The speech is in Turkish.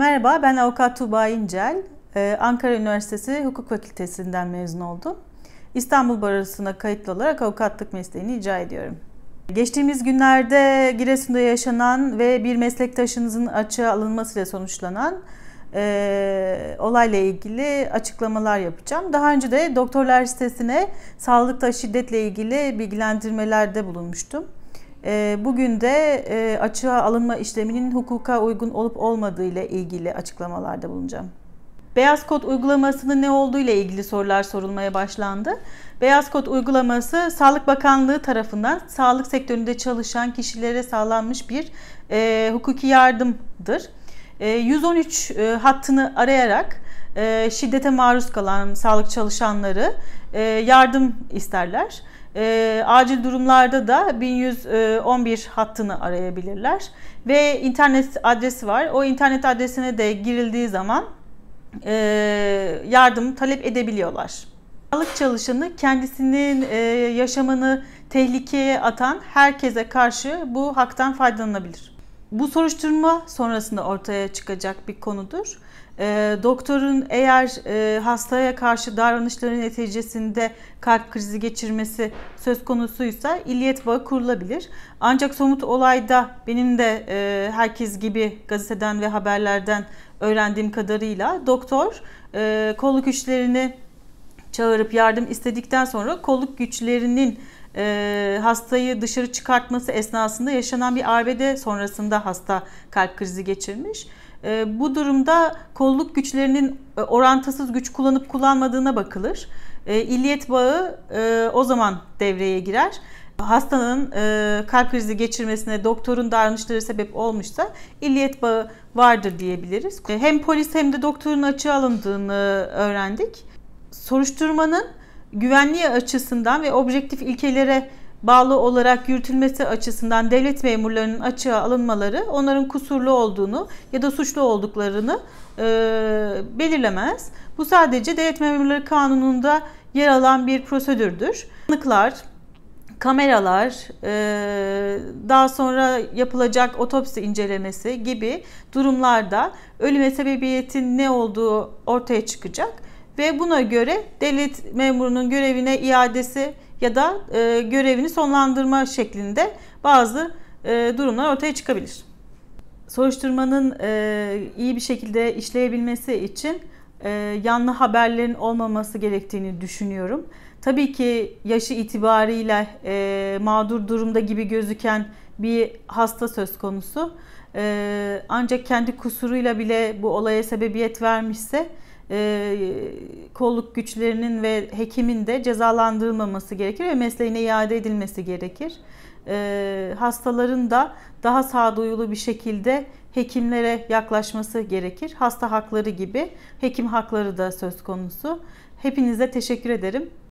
Merhaba, ben avukat Tuğba İncel. Ee, Ankara Üniversitesi Hukuk Fakültesinden mezun oldum. İstanbul Barosu'na kayıtlı olarak avukatlık mesleğini icra ediyorum. Geçtiğimiz günlerde Giresun'da yaşanan ve bir meslektaşınızın açığa alınmasıyla sonuçlanan e, olayla ilgili açıklamalar yapacağım. Daha önce de doktorlar sitesine sağlıkta şiddetle ilgili bilgilendirmelerde bulunmuştum. Ee, bugün de e, açığa alınma işleminin hukuka uygun olup olmadığı ile ilgili açıklamalarda bulunacağım. Beyaz kod uygulamasının ne olduğu ile ilgili sorular sorulmaya başlandı. Beyaz kod uygulaması Sağlık Bakanlığı tarafından sağlık sektöründe çalışan kişilere sağlanmış bir e, hukuki yardımdır. E, 113 e, hattını arayarak e, şiddete maruz kalan sağlık çalışanları e, yardım isterler. E, acil durumlarda da 1111 e, hattını arayabilirler. Ve internet adresi var. O internet adresine de girildiği zaman e, yardım talep edebiliyorlar. Sağlık çalışanı kendisinin e, yaşamını tehlikeye atan herkese karşı bu haktan faydalanabilir bu soruşturma sonrasında ortaya çıkacak bir konudur. Ee, doktorun eğer e, hastaya karşı davranışları neticesinde kalp krizi geçirmesi söz konusuysa illiyet bağı kurulabilir. Ancak somut olayda benim de e, herkes gibi gazeteden ve haberlerden öğrendiğim kadarıyla doktor e, kolluk güçlerini çağırıp yardım istedikten sonra kolluk güçlerinin e, hastayı dışarı çıkartması esnasında yaşanan bir arbede sonrasında hasta kalp krizi geçirmiş. E, bu durumda kolluk güçlerinin e, orantısız güç kullanıp kullanmadığına bakılır. E, illiyet bağı e, o zaman devreye girer. Hastanın e, kalp krizi geçirmesine doktorun davranışları sebep olmuşsa illiyet bağı vardır diyebiliriz. E, hem polis hem de doktorun açığa alındığını öğrendik. Soruşturmanın güvenliği açısından ve objektif ilkelere bağlı olarak yürütülmesi açısından devlet memurlarının açığa alınmaları onların kusurlu olduğunu ya da suçlu olduklarını e, belirlemez. Bu sadece devlet memurları kanununda yer alan bir prosedürdür. Tanıklar, kameralar, e, daha sonra yapılacak otopsi incelemesi gibi durumlarda ölüme sebebiyetin ne olduğu ortaya çıkacak ve buna göre devlet memurunun görevine iadesi ya da e, görevini sonlandırma şeklinde bazı e, durumlar ortaya çıkabilir. Soruşturmanın e, iyi bir şekilde işleyebilmesi için e, yanlı haberlerin olmaması gerektiğini düşünüyorum. Tabii ki yaşı itibariyle e, mağdur durumda gibi gözüken bir hasta söz konusu. E, ancak kendi kusuruyla bile bu olaya sebebiyet vermişse e, kolluk güçlerinin ve hekimin de cezalandırılmaması gerekir ve mesleğine iade edilmesi gerekir. E, hastaların da daha sağduyulu bir şekilde hekimlere yaklaşması gerekir. Hasta hakları gibi hekim hakları da söz konusu. Hepinize teşekkür ederim.